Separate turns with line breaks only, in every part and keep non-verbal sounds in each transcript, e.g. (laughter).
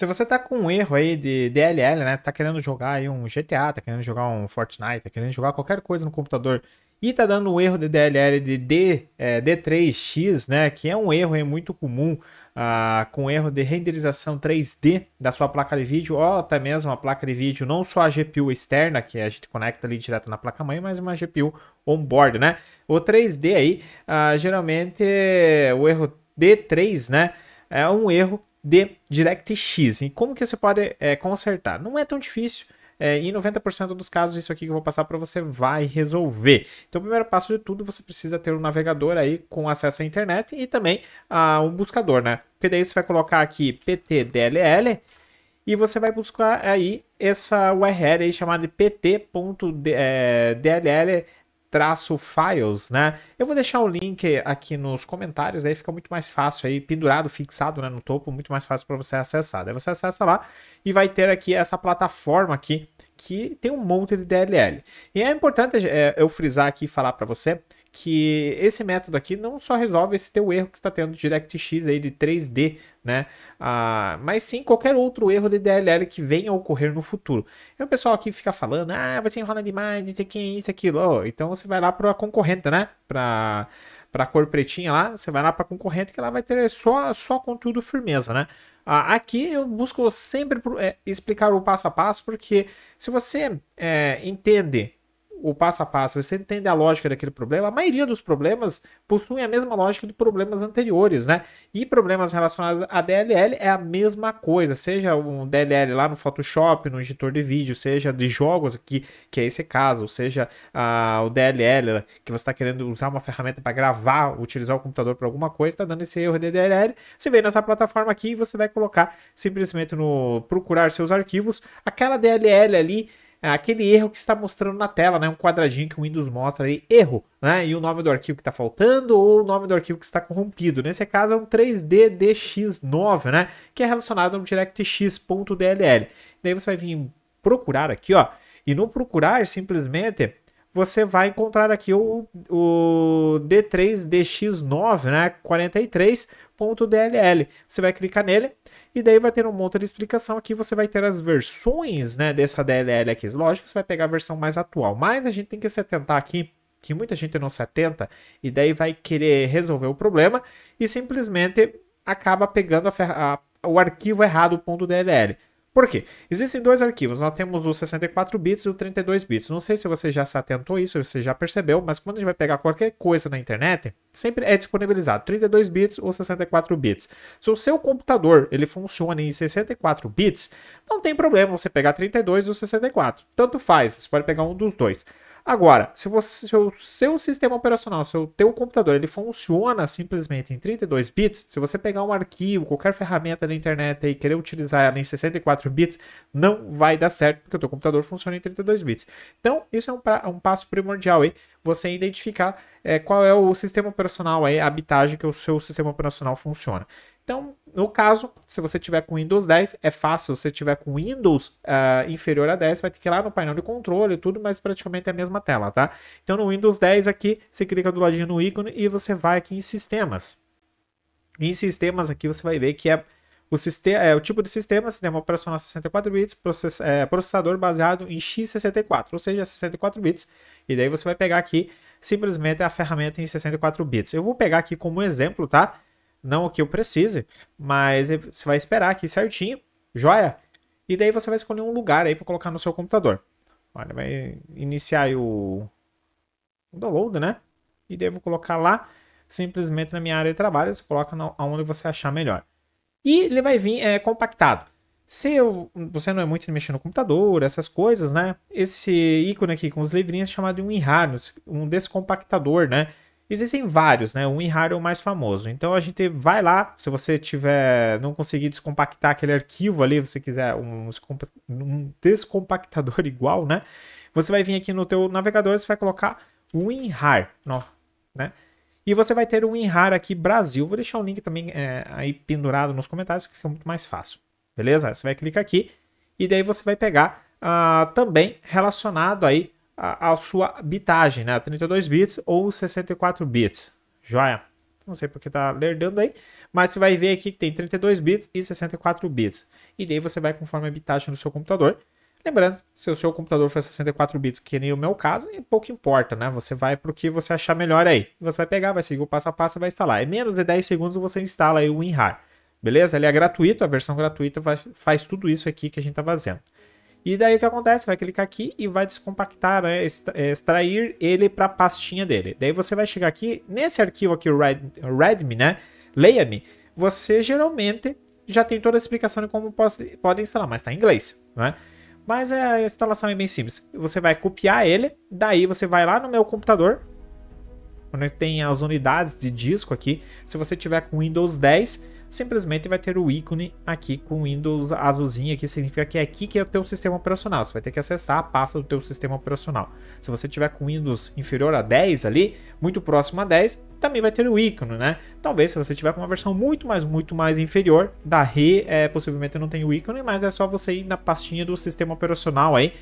Se você tá com um erro aí de DLL, né? Tá querendo jogar aí um GTA, tá querendo jogar um Fortnite, tá querendo jogar qualquer coisa no computador e tá dando um erro de DLL de D, é, D3X, né? Que é um erro aí muito comum ah, com erro de renderização 3D da sua placa de vídeo ou até mesmo a placa de vídeo, não só a GPU externa, que a gente conecta ali direto na placa-mãe, mas uma GPU on-board, né? O 3D aí, ah, geralmente o erro D3, né? É um erro de DirectX. E como que você pode é, consertar? Não é tão difícil. É, e 90% dos casos, isso aqui que eu vou passar para você vai resolver. Então, o primeiro passo de tudo, você precisa ter um navegador aí com acesso à internet e também a ah, um buscador, né? Porque daí você vai colocar aqui ptdll e você vai buscar aí essa URL aí chamada pt.dll traço files, né? Eu vou deixar o link aqui nos comentários, aí fica muito mais fácil aí, pendurado, fixado, né, no topo, muito mais fácil para você acessar. Daí você acessa lá e vai ter aqui essa plataforma aqui que tem um monte de DLL. E é importante é, eu frisar aqui e falar para você que esse método aqui não só resolve esse teu erro que está tendo de DirectX aí de 3D, né? Ah, mas sim qualquer outro erro de DLL que venha a ocorrer no futuro. E é o pessoal aqui fica falando, ah, você enrola demais, isso quem, isso aquilo. Oh, então você vai lá para a concorrente, né? Para para a cor pretinha lá, você vai lá para a concorrente que ela vai ter só, só conteúdo firmeza, né? Ah, aqui eu busco sempre é, explicar o passo a passo, porque se você é, entende o passo a passo, você entende a lógica daquele problema, a maioria dos problemas possuem a mesma lógica de problemas anteriores, né? E problemas relacionados a DLL é a mesma coisa, seja um DLL lá no Photoshop, no editor de vídeo, seja de jogos aqui, que é esse caso, ou seja ah, o DLL que você está querendo usar uma ferramenta para gravar, utilizar o computador para alguma coisa, está dando esse erro de DLL, você vem nessa plataforma aqui e você vai colocar simplesmente no procurar seus arquivos, aquela DLL ali é aquele erro que está mostrando na tela, né? Um quadradinho que o Windows mostra aí, erro, né? E o nome do arquivo que está faltando ou o nome do arquivo que está corrompido. Nesse caso é um 3DDX9, né? Que é relacionado ao DirectX.dll. Daí você vai vir procurar aqui, ó. E no procurar, simplesmente, você vai encontrar aqui o, o D3DX9, né? 43 .dll. Você vai clicar nele e daí vai ter um monte de explicação aqui. Você vai ter as versões né, dessa DLL aqui. Lógico que você vai pegar a versão mais atual, mas a gente tem que se atentar aqui que muita gente não se atenta e daí vai querer resolver o problema e simplesmente acaba pegando a, a, o arquivo errado .dll. Por quê? Existem dois arquivos, nós temos o 64 bits e o 32 bits. Não sei se você já se atentou a isso, se você já percebeu, mas quando a gente vai pegar qualquer coisa na internet, sempre é disponibilizado 32 bits ou 64 bits. Se o seu computador ele funciona em 64 bits, não tem problema você pegar 32 ou 64. Tanto faz, você pode pegar um dos dois. Agora, se, você, se o seu sistema operacional, se o teu computador, ele funciona simplesmente em 32 bits, se você pegar um arquivo, qualquer ferramenta da internet e querer utilizar ela em 64 bits, não vai dar certo, porque o teu computador funciona em 32 bits. Então, isso é um, um passo primordial aí você identificar é, qual é o sistema operacional, a habitagem que o seu sistema operacional funciona. Então, no caso, se você tiver com Windows 10, é fácil. Se você tiver com Windows uh, inferior a 10, vai ter que ir lá no painel de controle e tudo, mas praticamente é a mesma tela, tá? Então, no Windows 10 aqui, você clica do ladinho no ícone e você vai aqui em Sistemas. Em Sistemas aqui, você vai ver que é o, sistema, é, o tipo de sistema, sistema operacional 64 bits, process, é, processador baseado em x64, ou seja, 64 bits. E daí você vai pegar aqui simplesmente a ferramenta em 64 bits. Eu vou pegar aqui como exemplo, tá? Não o que eu precise, mas você vai esperar aqui certinho, joia? E daí você vai escolher um lugar aí para colocar no seu computador. Olha, vai iniciar o, o download, né? E daí eu vou colocar lá, simplesmente na minha área de trabalho, você coloca onde você achar melhor. E ele vai vir é, compactado. Se eu, você não é muito mexendo mexer no computador, essas coisas, né? Esse ícone aqui com os livrinhos é chamado de um um descompactador, né? Existem vários, né? Um enrar é o mais famoso. Então a gente vai lá, se você tiver não conseguir descompactar aquele arquivo ali, você quiser um, um descompactador (laughs) igual, né? Você vai vir aqui no teu navegador, você vai colocar WinRAR, né? E você vai ter o WinRAR aqui Brasil. Vou deixar o link também é, aí pendurado nos comentários, que fica muito mais fácil. Beleza? Você vai clicar aqui e daí você vai pegar ah, também relacionado aí à, sua bitagem, né? 32 bits ou 64 bits. Joia? Não sei porque tá lerdando aí, mas você vai ver aqui que tem 32 bits e 64 bits. E daí você vai conforme a bitagem do seu computador Lembrando, se o seu computador for 64 bits, que nem o meu caso, pouco importa, né? Você vai para o que você achar melhor aí. Você vai pegar, vai seguir o passo a passo e vai instalar. Em é menos de 10 segundos você instala aí o WinRAR. Beleza? Ele é gratuito, a versão gratuita faz tudo isso aqui que a gente está fazendo. E daí o que acontece? Vai clicar aqui e vai descompactar, né? extrair ele para a pastinha dele. Daí você vai chegar aqui, nesse arquivo aqui, o Red, Redmi, né? Leia-me. Você geralmente já tem toda a explicação de como pode, pode instalar, mas está em inglês, né? Mas é, a instalação é bem simples. Você vai copiar ele, daí você vai lá no meu computador, onde tem as unidades de disco aqui. Se você tiver com Windows 10, simplesmente vai ter o ícone aqui com o Windows azulzinho, que significa que é aqui que é o teu sistema operacional. Você vai ter que acessar a pasta do teu sistema operacional. Se você tiver com Windows inferior a 10 ali, muito próximo a 10, também vai ter o ícone, né? Talvez se você tiver com uma versão muito mais, muito mais inferior da RE, é, possivelmente não tem o ícone, mas é só você ir na pastinha do sistema operacional aí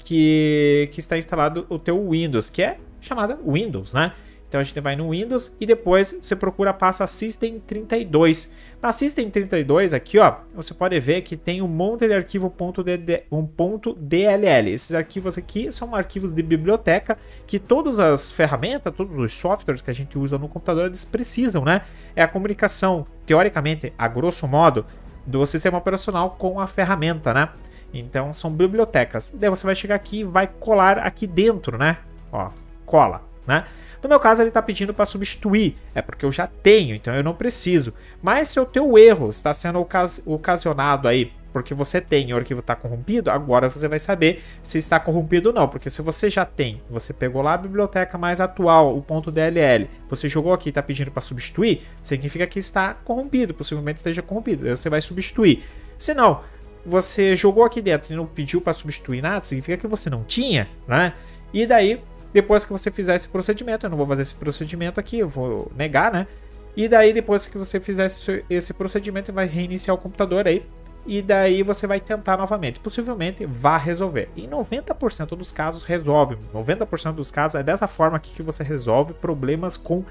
que, que está instalado o teu Windows, que é chamada Windows, né? Então a gente vai no Windows e depois você procura a pasta System32. Na System32 aqui, ó, você pode ver que tem um monte de arquivo ponto .dll. Esses arquivos aqui são arquivos de biblioteca que todas as ferramentas, todos os softwares que a gente usa no computador, eles precisam, né? É a comunicação, teoricamente, a grosso modo, do sistema operacional com a ferramenta, né? Então são bibliotecas. Daí você vai chegar aqui e vai colar aqui dentro, né? Ó, cola, né? No meu caso, ele está pedindo para substituir, é porque eu já tenho, então eu não preciso. Mas se o teu erro está sendo ocas ocasionado aí porque você tem e o arquivo está corrompido, agora você vai saber se está corrompido ou não. Porque se você já tem, você pegou lá a biblioteca mais atual, o ponto DLL, você jogou aqui e está pedindo para substituir, significa que está corrompido, possivelmente esteja corrompido. Aí você vai substituir. Se não, você jogou aqui dentro e não pediu para substituir nada, significa que você não tinha, né? E daí depois que você fizer esse procedimento, eu não vou fazer esse procedimento aqui, eu vou negar, né? E daí, depois que você fizer esse, esse procedimento, vai reiniciar o computador aí. E daí você vai tentar novamente. Possivelmente vá resolver. Em 90% dos casos resolve. 90% dos casos é dessa forma aqui que você resolve problemas com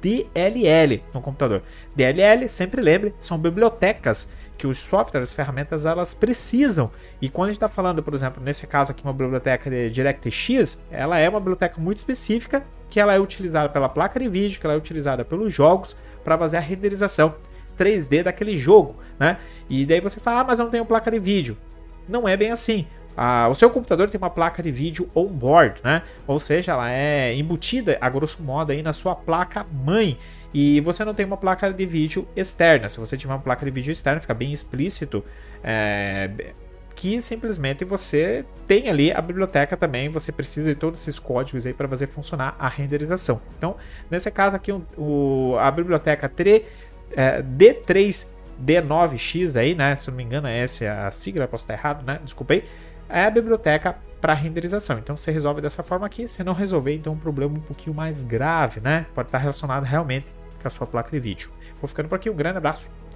DLL no computador. DLL, sempre lembre, são bibliotecas que os softwares, as ferramentas, elas precisam. E quando a gente está falando, por exemplo, nesse caso aqui, uma biblioteca de DirectX, ela é uma biblioteca muito específica, que ela é utilizada pela placa de vídeo, que ela é utilizada pelos jogos para fazer a renderização 3D daquele jogo, né? E daí você fala, ah, mas eu não tenho placa de vídeo. Não é bem assim o seu computador tem uma placa de vídeo onboard, né? Ou seja, ela é embutida, a grosso modo, aí na sua placa mãe e você não tem uma placa de vídeo externa. Se você tiver uma placa de vídeo externa, fica bem explícito é, que simplesmente você tem ali a biblioteca também, você precisa de todos esses códigos aí para fazer funcionar a renderização. Então, nesse caso aqui, o, a biblioteca 3, é, D3D9X aí, né? Se não me engano, é essa a sigla, posso estar errado, né? Desculpa aí é a biblioteca para renderização. Então você resolve dessa forma aqui, se não resolver, então é um problema um pouquinho mais grave, né? Pode estar relacionado realmente com a sua placa de vídeo. Vou ficando por aqui, um grande abraço.